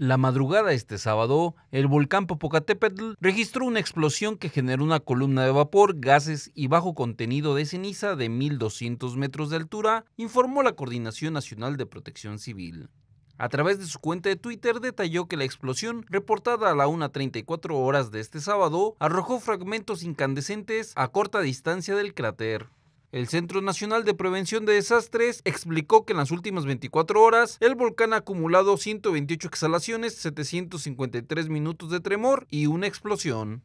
La madrugada este sábado, el volcán Popocatépetl registró una explosión que generó una columna de vapor, gases y bajo contenido de ceniza de 1.200 metros de altura, informó la Coordinación Nacional de Protección Civil. A través de su cuenta de Twitter detalló que la explosión, reportada a la 1.34 horas de este sábado, arrojó fragmentos incandescentes a corta distancia del cráter. El Centro Nacional de Prevención de Desastres explicó que en las últimas 24 horas el volcán ha acumulado 128 exhalaciones, 753 minutos de tremor y una explosión.